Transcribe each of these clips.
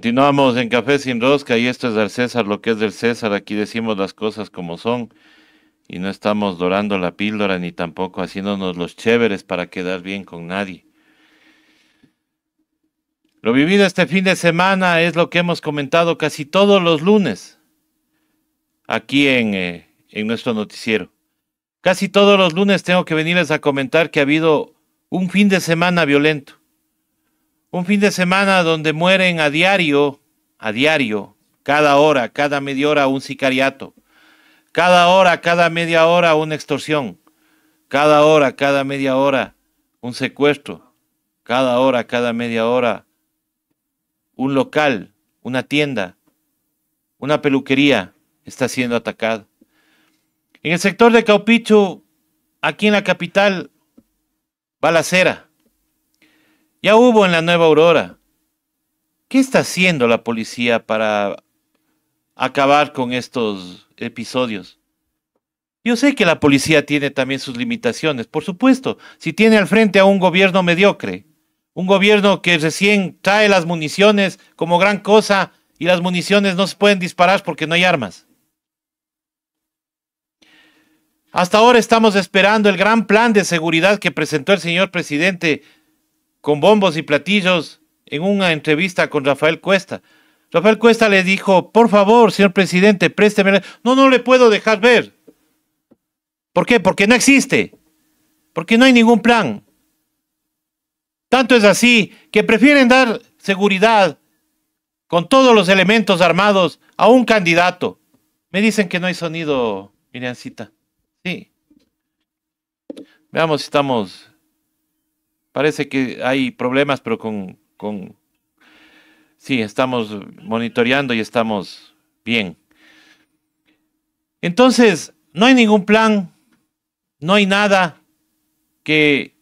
Continuamos en Café sin Rosca y esto es del César, lo que es del César. Aquí decimos las cosas como son y no estamos dorando la píldora ni tampoco haciéndonos los chéveres para quedar bien con nadie. Lo vivido este fin de semana es lo que hemos comentado casi todos los lunes aquí en, eh, en nuestro noticiero. Casi todos los lunes tengo que venirles a comentar que ha habido un fin de semana violento. Un fin de semana donde mueren a diario, a diario, cada hora, cada media hora un sicariato, cada hora, cada media hora una extorsión, cada hora, cada media hora un secuestro, cada hora, cada media hora un local, una tienda, una peluquería está siendo atacada. En el sector de Caupichu, aquí en la capital, balacera. Ya hubo en la Nueva Aurora. ¿Qué está haciendo la policía para acabar con estos episodios? Yo sé que la policía tiene también sus limitaciones, por supuesto, si tiene al frente a un gobierno mediocre, un gobierno que recién trae las municiones como gran cosa y las municiones no se pueden disparar porque no hay armas. Hasta ahora estamos esperando el gran plan de seguridad que presentó el señor presidente con bombos y platillos en una entrevista con Rafael Cuesta. Rafael Cuesta le dijo, por favor, señor presidente, présteme. No, no le puedo dejar ver. ¿Por qué? Porque no existe. Porque no hay ningún plan. Tanto es así que prefieren dar seguridad con todos los elementos armados a un candidato. Me dicen que no hay sonido, Miriancita. Sí. Veamos si estamos Parece que hay problemas, pero con, con... Sí, estamos monitoreando y estamos bien. Entonces, no hay ningún plan, no hay nada que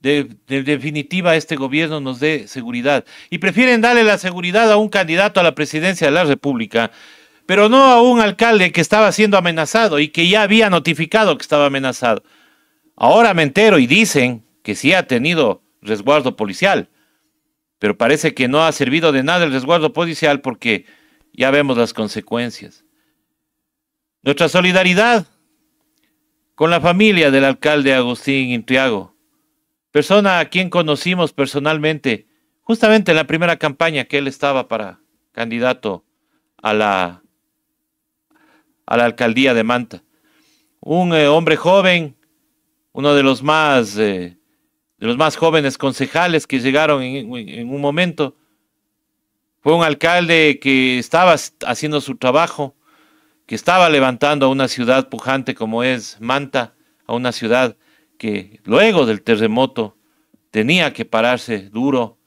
de, definitiva este gobierno nos dé seguridad. Y prefieren darle la seguridad a un candidato a la presidencia de la República, pero no a un alcalde que estaba siendo amenazado y que ya había notificado que estaba amenazado. Ahora me entero y dicen que sí ha tenido resguardo policial, pero parece que no ha servido de nada el resguardo policial porque ya vemos las consecuencias. Nuestra solidaridad con la familia del alcalde Agustín Intriago, persona a quien conocimos personalmente justamente en la primera campaña que él estaba para candidato a la, a la alcaldía de Manta. Un eh, hombre joven, uno de los más eh, de los más jóvenes concejales que llegaron en, un momento. Fue un alcalde que estaba haciendo su trabajo, que estaba levantando a una ciudad pujante como es Manta, a una ciudad que luego del terremoto tenía que pararse duro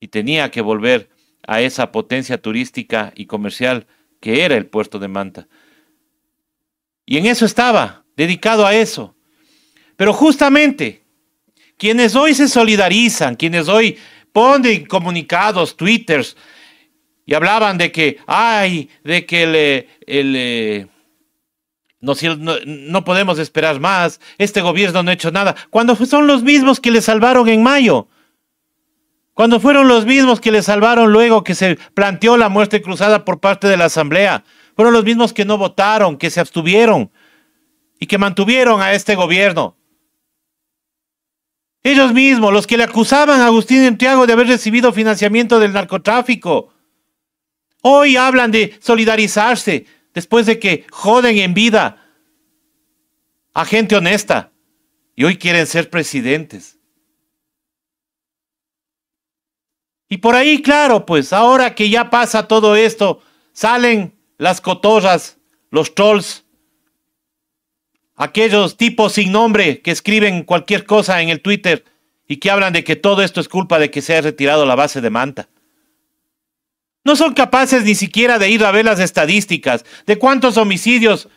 y tenía que volver a esa potencia turística y comercial que era el puerto de Manta. Y en eso estaba, dedicado a eso. Pero justamente quienes hoy se solidarizan, quienes hoy ponen comunicados, twitters, y hablaban de que, ay, de que le, eh, eh, no, no, podemos esperar más, este gobierno no ha hecho nada, cuando son los mismos que le salvaron en mayo, cuando fueron los mismos que le salvaron luego que se planteó la muerte cruzada por parte de la Asamblea, fueron los mismos que no votaron, que se abstuvieron y que mantuvieron a este gobierno. Ellos mismos, los que le acusaban a Agustín Entriago de haber recibido financiamiento del narcotráfico. Hoy hablan de solidarizarse después de que joden en vida a gente honesta y hoy quieren ser presidentes. Y por ahí, claro, pues ahora que ya pasa todo esto, salen las cotorras, los trolls, aquellos tipos sin nombre que escriben cualquier cosa en el Twitter y que hablan de que todo esto es culpa de que se haya retirado la base de Manta. No son capaces ni siquiera de ir a ver las estadísticas de cuántos homicidios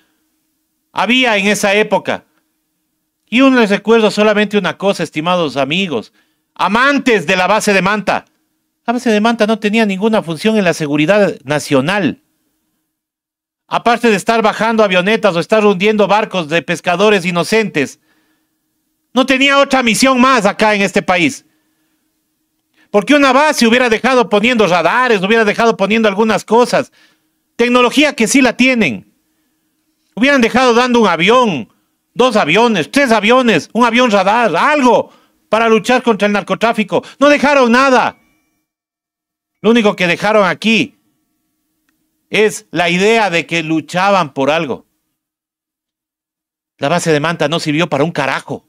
había en esa época. Y uno les recuerdo solamente una cosa, estimados amigos, amantes de la base de Manta. La base de Manta no tenía ninguna función en la seguridad nacional. Aparte de estar bajando avionetas o estar hundiendo barcos de pescadores inocentes. No tenía otra misión más acá en este país. Porque una base hubiera dejado poniendo radares, hubiera dejado poniendo algunas cosas. Tecnología que sí la tienen. Hubieran dejado dando un avión, dos aviones, tres aviones, un avión radar, algo para luchar contra el narcotráfico. No dejaron nada. Lo único que dejaron aquí es la idea de que luchaban por algo. La base de manta no sirvió para un carajo.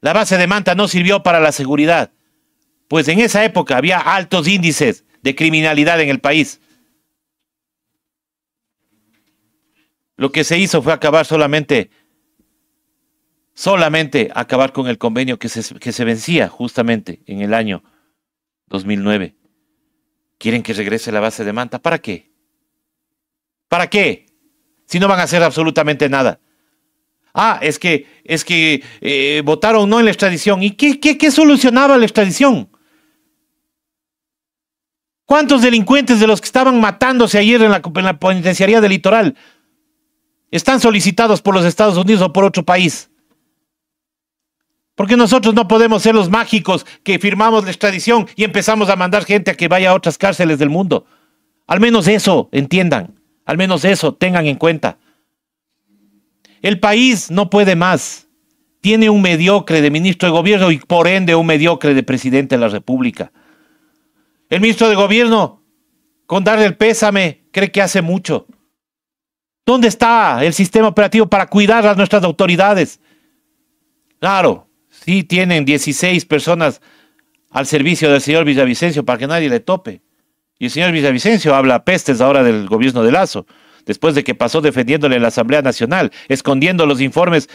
La base de manta no sirvió para la seguridad, pues en esa época había altos índices de criminalidad en el país. Lo que se hizo fue acabar solamente, solamente acabar con el convenio que se, que se vencía justamente en el año 2009. ¿Quieren que regrese la base de Manta? ¿Para qué? ¿Para qué? Si no van a hacer absolutamente nada. Ah, es que, es que eh, votaron no en la extradición. ¿Y qué, solucionaba la extradición? ¿Cuántos delincuentes de los que estaban matándose ayer en la, en la penitenciaría del litoral están solicitados por los Estados Unidos o por otro país? Porque nosotros no podemos ser los mágicos que firmamos la extradición y empezamos a mandar gente a que vaya a otras cárceles del mundo. Al menos eso entiendan, al menos eso tengan en cuenta. El país no puede más. Tiene un mediocre de ministro de gobierno y por ende un mediocre de presidente de la República. El ministro de gobierno, con darle el pésame, cree que hace mucho. ¿Dónde está el sistema operativo para cuidar a nuestras autoridades? Claro, sí tienen 16 personas al servicio del señor Villavicencio para que nadie le tope. Y el señor Villavicencio habla pestes ahora del gobierno de Lazo, después de que pasó defendiéndole la Asamblea Nacional, escondiendo los informes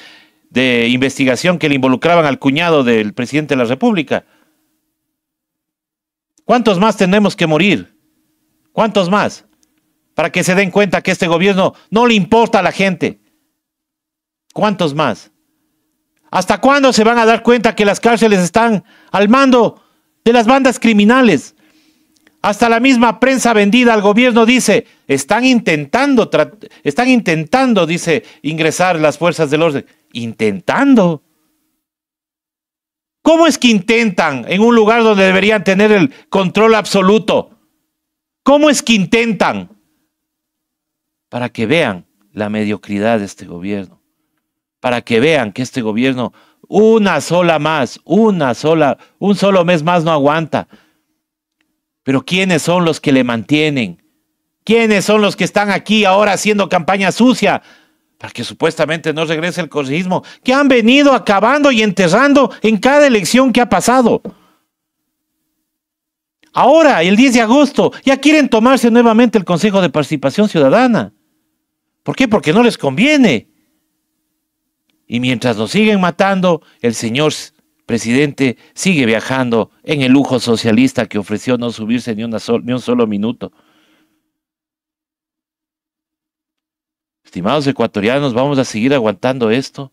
de investigación que le involucraban al cuñado del presidente de la República. ¿Cuántos más tenemos que morir? ¿Cuántos más? Para que se den cuenta que este gobierno no le importa a la gente. ¿Cuántos más? ¿Hasta cuándo se van a dar cuenta que las cárceles están al mando de las bandas criminales? Hasta la misma prensa vendida al gobierno dice, están intentando, están intentando, dice, ingresar las fuerzas del orden. Intentando. ¿Cómo es que intentan en un lugar donde deberían tener el control absoluto? ¿Cómo es que intentan? Para que vean la mediocridad de este gobierno para que vean que este gobierno una sola más, una sola, un solo mes más no aguanta. Pero ¿quiénes son los que le mantienen? ¿Quiénes son los que están aquí ahora haciendo campaña sucia para que supuestamente no regrese el corregismo, Que han venido acabando y enterrando en cada elección que ha pasado. Ahora, el 10 de agosto, ya quieren tomarse nuevamente el Consejo de Participación Ciudadana. ¿Por qué? Porque no les conviene. Y mientras nos siguen matando, el señor presidente sigue viajando en el lujo socialista que ofreció no subirse ni, un solo minuto. Estimados ecuatorianos, vamos a seguir aguantando esto.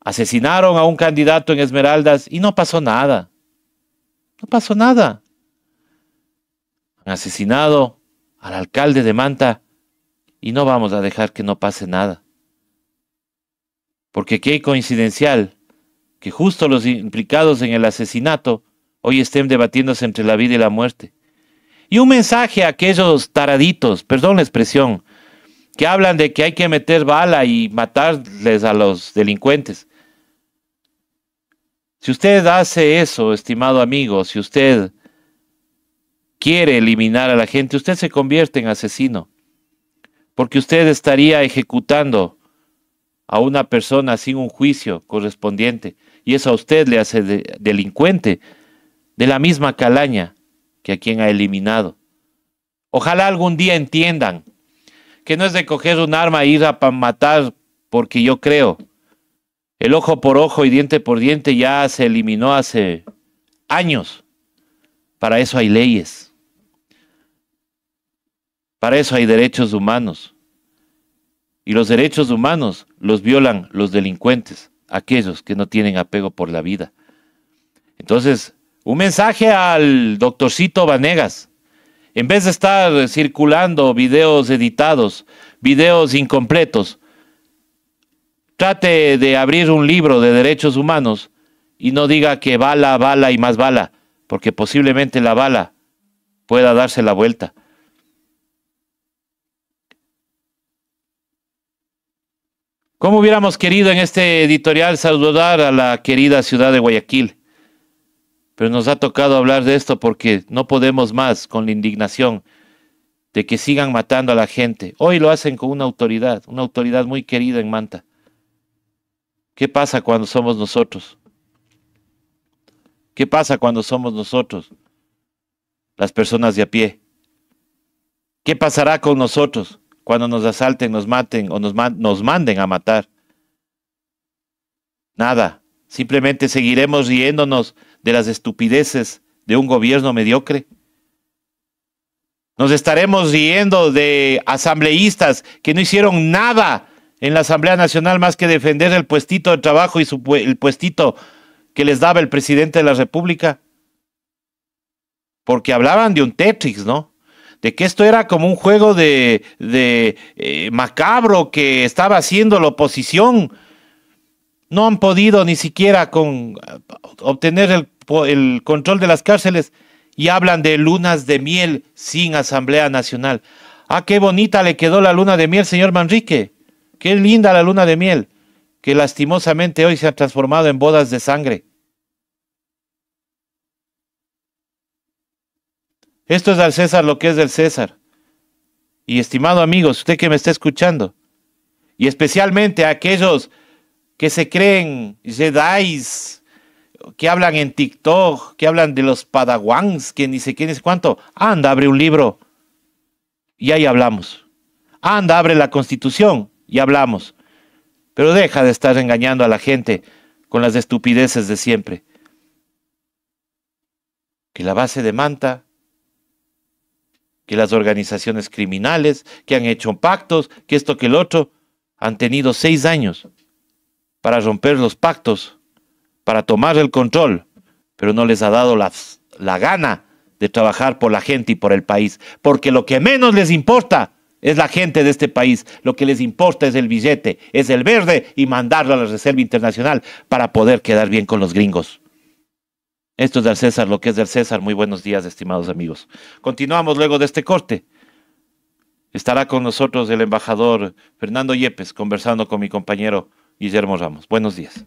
Asesinaron a un candidato en Esmeraldas y no pasó nada. No pasó nada. Han asesinado al alcalde de Manta y no vamos a dejar que no pase nada. Porque qué coincidencial que justo los implicados en el asesinato hoy estén debatiéndose entre la vida y la muerte. Y un mensaje a aquellos taraditos, perdón la expresión, que hablan de que hay que meter bala y matarles a los delincuentes. Si usted hace eso, estimado amigo, si usted quiere eliminar a la gente, usted se convierte en asesino, porque usted estaría ejecutando a una persona sin un juicio correspondiente y eso a usted le hace delincuente de la misma calaña que a quien ha eliminado. Ojalá algún día entiendan que no es de coger un arma e ir a matar porque yo creo. El ojo por ojo y diente por diente ya se eliminó hace años. Para eso hay leyes. Para eso hay derechos humanos. Y los derechos humanos los violan los delincuentes, aquellos que no tienen apego por la vida. Entonces, un mensaje al doctorcito Vanegas. En vez de estar circulando videos editados, videos incompletos, trate de abrir un libro de derechos humanos y no diga que bala, bala y más bala, porque posiblemente la bala pueda darse la vuelta. ¿Cómo hubiéramos querido en este editorial saludar a la querida ciudad de Guayaquil? Pero nos ha tocado hablar de esto porque no podemos más con la indignación de que sigan matando a la gente. Hoy lo hacen con una autoridad, una autoridad muy querida en Manta. ¿Qué pasa cuando somos nosotros? ¿Qué pasa cuando somos nosotros, las personas de a pie? ¿Qué pasará con nosotros? cuando nos asalten, nos maten o nos, manden a matar. Nada, simplemente seguiremos riéndonos de las estupideces de un gobierno mediocre. Nos estaremos riendo de asambleístas que no hicieron nada en la Asamblea Nacional más que defender el puestito de trabajo y el puestito que les daba el presidente de la República. Porque hablaban de un Tetris, ¿no? de que esto era como un juego de, eh, macabro que estaba haciendo la oposición. No han podido ni siquiera con, eh, obtener el control de las cárceles y hablan de lunas de miel sin Asamblea Nacional. Ah, qué bonita le quedó la luna de miel, señor Manrique. Qué linda la luna de miel, que lastimosamente hoy se ha transformado en bodas de sangre. Esto es al César lo que es del César. Y estimado amigos, usted que me está escuchando, y especialmente aquellos que se creen Jedi, que hablan en TikTok, que hablan de los padawans, que ni sé quién es cuánto, anda, abre un libro y ahí hablamos. Anda, abre la constitución y hablamos. Pero deja de estar engañando a la gente con las estupideces de siempre. Que la base de Manta que las organizaciones criminales, que han hecho pactos, que esto, que el otro, han tenido seis años para romper los pactos, para tomar el control, pero no les ha dado la, la gana de trabajar por la gente y por el país, porque lo que menos les importa es la gente de este país, lo que les importa es el billete, es el verde y mandarlo a la Reserva Internacional para poder quedar bien con los gringos. Esto es del César, lo que es del César. Muy buenos días, estimados amigos. Continuamos luego de este corte. Estará con nosotros el embajador Fernando Yepes conversando con mi compañero Guillermo Ramos. Buenos días.